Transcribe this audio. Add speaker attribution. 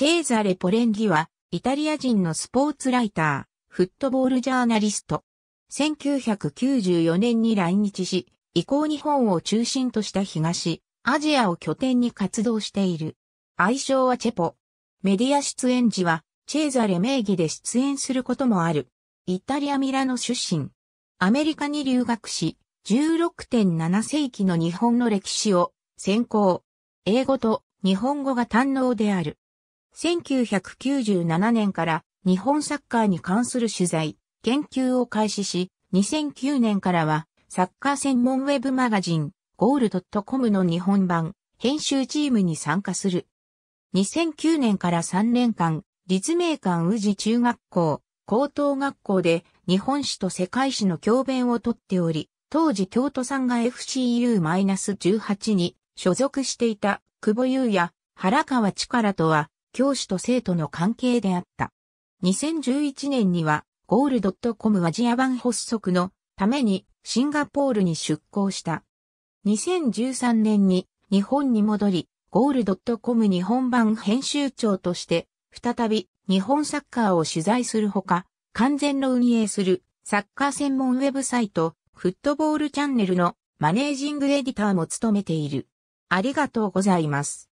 Speaker 1: チェーザレ・ポレンギは、イタリア人のスポーツライター、フットボール
Speaker 2: ジャーナリスト。1994年に来日し、以降日本を中心とした東、アジアを拠点に活動している。愛称はチェポ。メディア出演時は、チェーザレ名義で出演することもある。イタリア・ミラノ出身。アメリカに留学し、16.7世紀の日本の歴史を専攻。英語と日本語が堪能である。1997年から日本サッカーに関する取材、研究を開始し、2009年からはサッカー専門ウェブマガジン、ゴールドットコムの日本版、編集チームに参加する。2009年から3年間、立命館宇治中学校、高等学校で日本史と世界史の教鞭をとっており、当時京都産が FCU-18 に所属していた久保優也、原川力とは教師と生徒の関係であった。2011年には、ゴールドットコムアジア版発足のためにシンガポールに出向した。2013年に日本に戻り、ゴールドットコム日本版編集長として、再び日本サッカーを取材するほか、完全の運営するサッカー専門ウェブサイト、フットボールチャンネルのマネージングエ
Speaker 1: ディターも務めている。ありがとうございます。